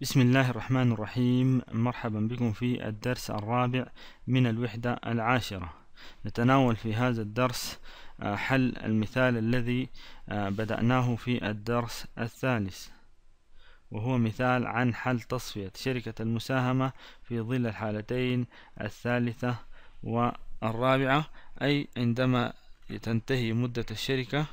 بسم الله الرحمن الرحيم مرحبا بكم في الدرس الرابع من الوحدة العاشرة نتناول في هذا الدرس آه، حل المثال الذي آه، بدأناه في الدرس الثالث وهو مثال عن حل تصفية شركة المساهمة في ظل الحالتين الثالثة والرابعة أي عندما تنتهي مدة الشركة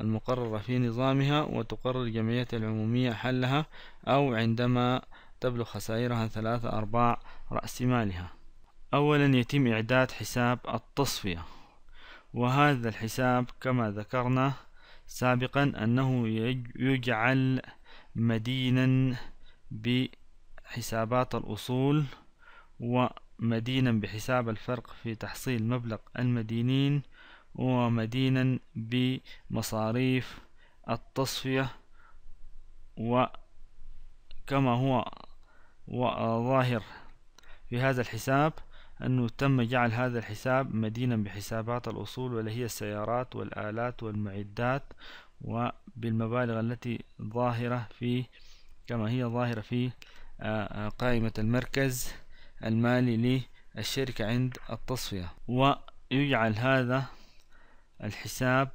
المقررة في نظامها وتقرر الجمعية العمومية حلها أو عندما تبلغ خسائرها ثلاثة أرباع رأس مالها أولا يتم إعداد حساب التصفية وهذا الحساب كما ذكرنا سابقا أنه يجعل مدينا بحسابات الأصول ومدينا بحساب الفرق في تحصيل مبلغ المدينين ومدينا بمصاريف التصفية وكما هو ظاهر في هذا الحساب أنه تم جعل هذا الحساب مدينا بحسابات الأصول واللي هي السيارات والآلات والمعدات وبالمبالغ التي ظاهرة في كما هي ظاهرة في قائمة المركز المالي للشركة عند التصفية ويجعل هذا الحساب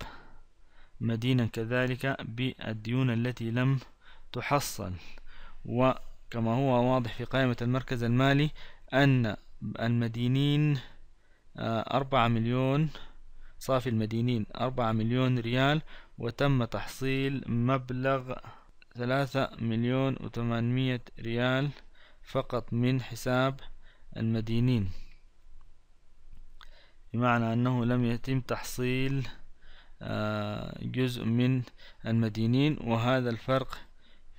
مدينا كذلك بالديون التي لم تحصل وكما هو واضح في قائمة المركز المالي أن المدينين آه، أربعة مليون صافي المدينين أربعة مليون ريال وتم تحصيل مبلغ ثلاثة مليون وثمانمائة ريال فقط من حساب المدينين بمعنى أنه لم يتم تحصيل آه، جزء من المدينين وهذا الفرق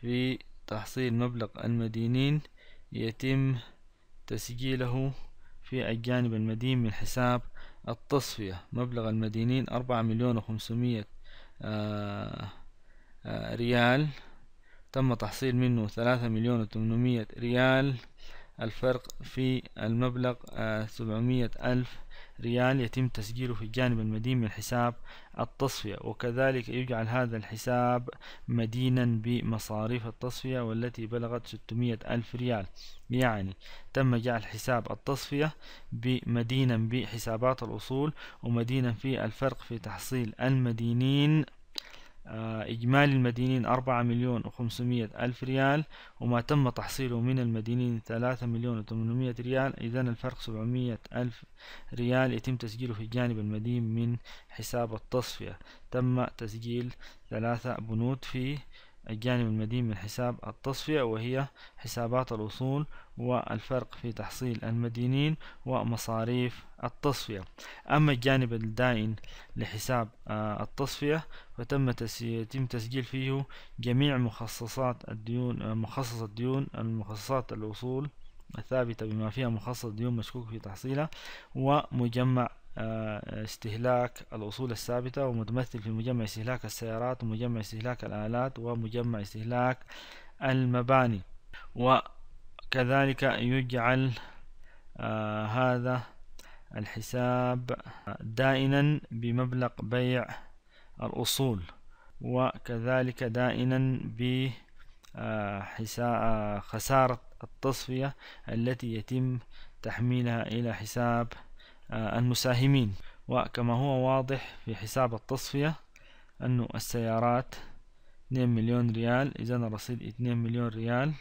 في تحصيل مبلغ المدينين يتم تسجيله في الجانب المدين من حساب التصفية مبلغ المدينين أربعة مليون وخمسمية آه، آه، ريال تم تحصيل منه ثلاثة مليون وثمانمائة ريال الفرق في المبلغ سبعمائة ألف ريال يتم تسجيله في الجانب المدين من حساب التصفية وكذلك يجعل هذا الحساب مدينا بمصاريف التصفية والتي بلغت 600 ألف ريال يعني تم جعل حساب التصفية مدينا بحسابات الأصول ومدينا في الفرق في تحصيل المدينين آه، إجمالي المدينين أربعة مليون وخمسمية ألف ريال وما تم تحصيله من المدينين ثلاثة مليون وثمانمية ريال إذا الفرق سبعمية ألف ريال يتم تسجيله في الجانب المدين من حساب التصفية تم تسجيل ثلاثة بنود في الجانب المدين من حساب التصفية وهي حسابات الوصول والفرق في تحصيل المدينين ومصاريف التصفية أما الجانب الدائن لحساب آه، التصفية فتم يتم تسجيل فيه جميع مخصصات الديون آه، مخصص الديون المخصصات الوصول الثابتة بما فيها مخصص ديون مشكوك في تحصيلها ومجمع آه، استهلاك الأصول الثابتة ومتمثل في مجمع استهلاك السيارات ومجمع استهلاك الآلات ومجمع استهلاك المباني وكذلك يجعل آه، هذا الحساب آه، دائنا بمبلغ بيع الأصول وكذلك دائنا خسارة التصفية التي يتم تحميلها إلى حساب آه، المساهمين وكما هو واضح في حساب التصفية أن السيارات 2 مليون ريال إذا الرصيد 2 مليون ريال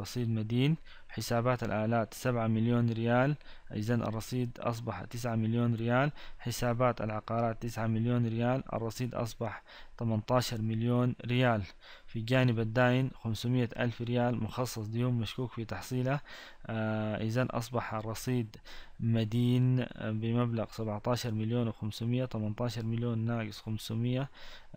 رصيد مدين حسابات الآلات 7 مليون ريال إذا الرصيد أصبح تسعة مليون ريال حسابات العقارات تسعة مليون ريال الرصيد أصبح 18 مليون ريال في جانب الدائن 500 ألف ريال مخصص ديون مشكوك في تحصيله آه إذا أصبح الرصيد مدين بمبلغ 17 مليون و500 18 مليون ناقص 500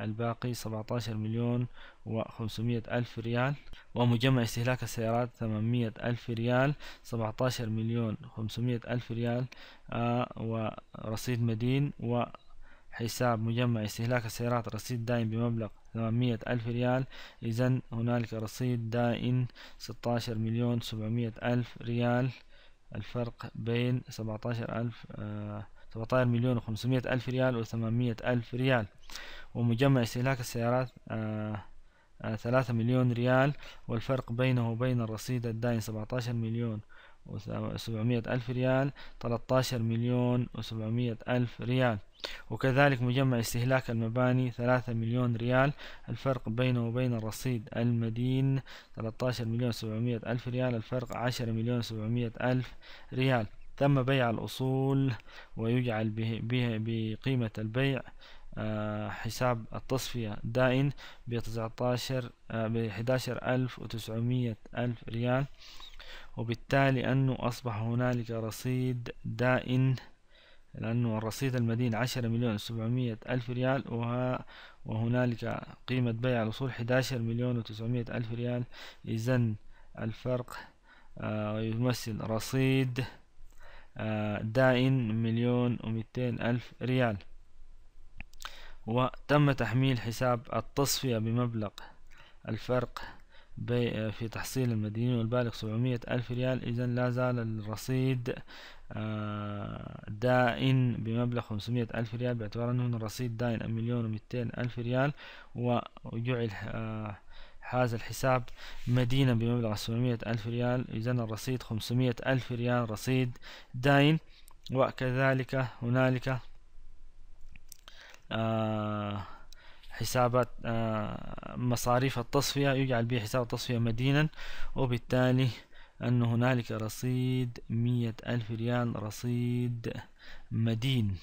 الباقي 17 مليون و500 ألف ريال ومجمع استهلاك السيارات 800 ألف ريال 17 مليون 500 ألف ريال آه، ورصيد مدين وحساب مجمع استهلاك السيارات رصيد دائم بمبلغ ثمانمية ألف ريال إذا هنالك رصيد دائم ستاشر مليون سبعمية ألف ريال الفرق بين سبعتاشر ألف آه، سبعتاشر مليون وخمسمية ألف ريال وثمانمية ألف ريال ومجمع استهلاك السيارات آه، ثلاثة مليون ريال والفرق بينه وبين الرصيد الدائن سبعتاشر مليون وسبعمائة ألف ريال عشر مليون وسبعمائة ألف ريال وكذلك مجمع استهلاك المباني ثلاثة مليون ريال الفرق بينه وبين الرصيد المدين عشر مليون وسبعمائة ألف ريال الفرق عشرة مليون وسبعمائة ألف ريال تم بيع الأصول ويجعل بقيمة البيع آه، حساب التصفية دائن ب 19 ب 11000 ألف ريال وبالتالي أنه أصبح هنالك رصيد دائن لأنه الرصيد المدين 10 مليون 700 ألف ريال وه... وهنالك قيمة بيع الأصول 11 مليون و900 ألف ريال إذا الفرق آه، يمثل رصيد آه، دائن مليون و200 ألف ريال وتم تحميل حساب التصفية بمبلغ الفرق في تحصيل المدينين والبالغ سبعمية ألف ريال إذا لا زال الرصيد آه، دائن بمبلغ خمسمية ألف ريال باعتبار أنه الرصيد دائن مليون ومئتين ألف ريال وجعل آه، هذا الحساب مدينة بمبلغ سبعمية ألف ريال إذا الرصيد خمسمية ألف ريال رصيد دائن وكذلك هنالك آه، حسابات آه، مصاريف التصفية يجعل به حساب التصفية مدينا وبالتالي أن هنالك رصيد مية ألف ريال رصيد مدين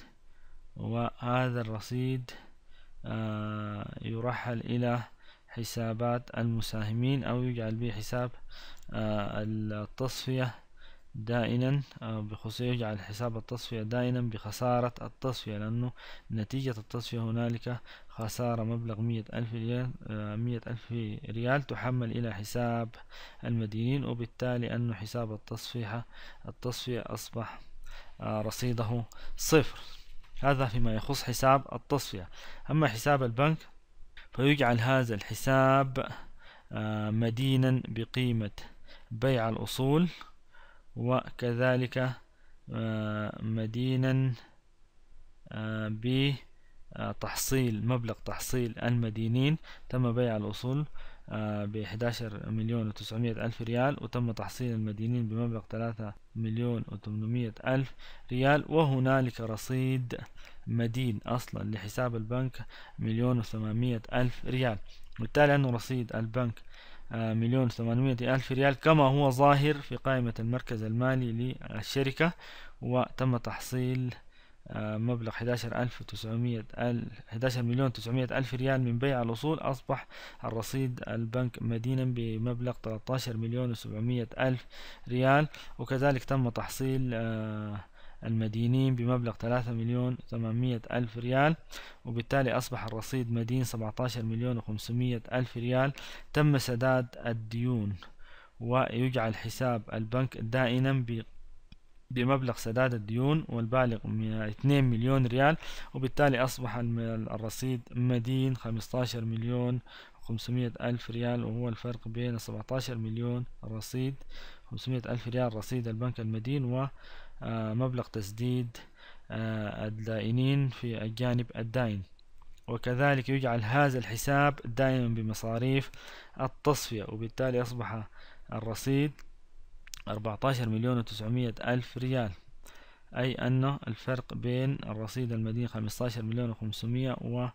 وهذا الرصيد آه، يرحل إلى حسابات المساهمين أو يجعل به حساب التصفية دائما آه، بخصوص يجعل حساب التصفية دائما بخسارة التصفية لأنه نتيجة التصفية هنالك خسارة مبلغ مية ألف ريال مية آه، ألف ريال تحمل إلى حساب المدينين وبالتالي أن حساب التصفية التصفية أصبح آه، رصيده صفر هذا فيما يخص حساب التصفية أما حساب البنك فيجعل هذا الحساب مدينا بقيمة بيع الأصول وكذلك آه، مدينا آه، بتحصيل آه، مبلغ تحصيل المدينين تم بيع الأصول ب 11 مليون و 900 ألف ريال وتم تحصيل المدينين بمبلغ 3 مليون و 800 ألف ريال وهنالك رصيد مدين أصلا لحساب البنك مليون و 800 ألف ريال بالتالي أنه رصيد البنك مليون ثمانمائة ألف ريال كما هو ظاهر في قائمة المركز المالي للشركة وتم تحصيل آه، مبلغ 11 مليون 900 ألف ريال من بيع الأصول أصبح الرصيد البنك مدينا بمبلغ 13 مليون و700 ألف ريال وكذلك تم تحصيل آه، المدينين بمبلغ 3 مليون 800 ألف ريال وبالتالي أصبح الرصيد مدين 17 مليون وخمسمية 500 ألف ريال تم سداد الديون ويجعل حساب البنك دائما بمبلغ سداد الديون والبالغ 2 مليون ريال وبالتالي أصبح الرصيد مدين 15 مليون 500 ألف ريال وهو الفرق بين 17 مليون رصيد 500 ألف ريال رصيد البنك المدين و آه، مبلغ تسديد آه، الدائنين في الجانب الدائن وكذلك يجعل هذا الحساب دائما بمصاريف التصفية وبالتالي أصبح الرصيد 14 مليون و ألف ريال أي أن الفرق بين الرصيد المدين 15 مليون و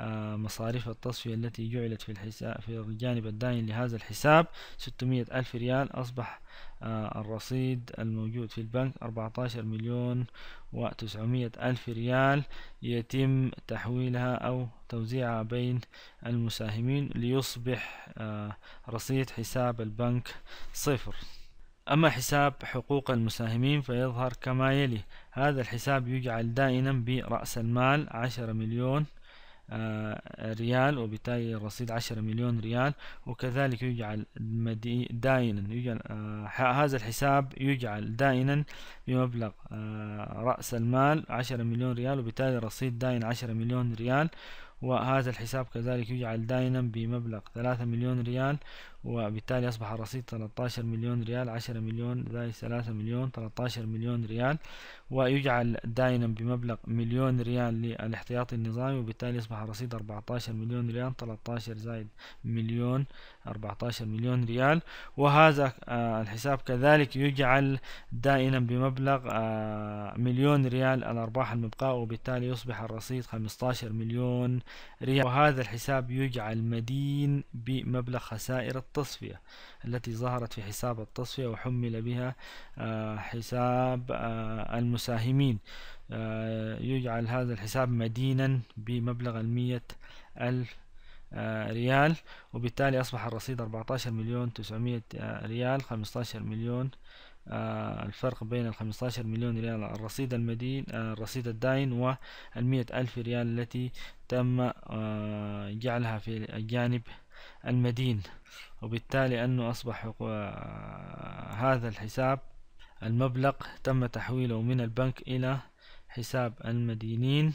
آه، مصاريف التصفية التي جعلت في الحساب في الجانب الدائن لهذا الحساب 600 ألف ريال أصبح آه، الرصيد الموجود في البنك 14 مليون و900 ألف ريال يتم تحويلها أو توزيعها بين المساهمين ليصبح آه، رصيد حساب البنك صفر أما حساب حقوق المساهمين فيظهر كما يلي هذا الحساب يجعل دائما برأس المال 10 مليون آه، ريال وبالتالي الرصيد عشرة مليون ريال وكذلك يجعل دائنا يجعل آه، هذا الحساب يجعل دائنا بمبلغ آه، رأس المال عشرة مليون ريال وبالتالي الرصيد دائن عشرة مليون ريال وهذا الحساب كذلك يجعل دائنا بمبلغ ثلاثة مليون ريال وبالتالي أصبح الرصيد 13 مليون ريال 10 مليون زائد 3 مليون 13 مليون ريال ويجعل دائنا بمبلغ مليون ريال للاحتياطي النظامي وبالتالي أصبح الرصيد 14 مليون ريال 13 زائد مليون 14 مليون ريال وهذا آه، الحساب كذلك يجعل دائنا بمبلغ آه، مليون ريال الأرباح المبقاة وبالتالي يصبح الرصيد 15 مليون ريال وهذا الحساب يجعل مدين بمبلغ خسائر التصفية التي ظهرت في حساب التصفية وحمل بها آه، حساب آه، المساهمين آه، يجعل هذا الحساب مدينا بمبلغ المية ألف ريال وبالتالي أصبح الرصيد 14 مليون 900 ريال 15 مليون الفرق بين ال 15 مليون ريال الرصيد المدين الرصيد الداين والمية ألف ريال التي تم جعلها في الجانب المدين وبالتالي أنه أصبح هذا الحساب المبلغ تم تحويله من البنك إلى حساب المدينين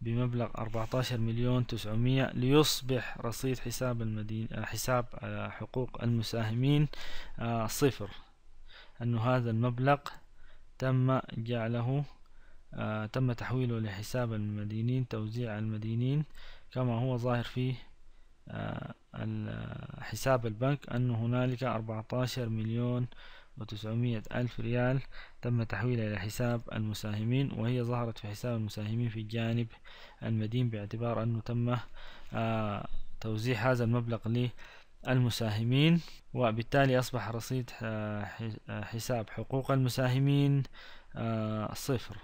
بمبلغ 14 مليون 900 ليصبح رصيد حساب المدين حساب آه، حقوق المساهمين آه، صفر أنه هذا المبلغ تم جعله آه، تم تحويله لحساب المدينين توزيع المدينين كما هو ظاهر في آه، آه، حساب البنك أن هنالك 14 مليون وتسعمية ألف ريال تم تحويلها إلى حساب المساهمين وهي ظهرت في حساب المساهمين في جانب المدين باعتبار أنه تم آه، توزيع هذا المبلغ للمساهمين وبالتالي أصبح رصيد حساب حقوق المساهمين صفر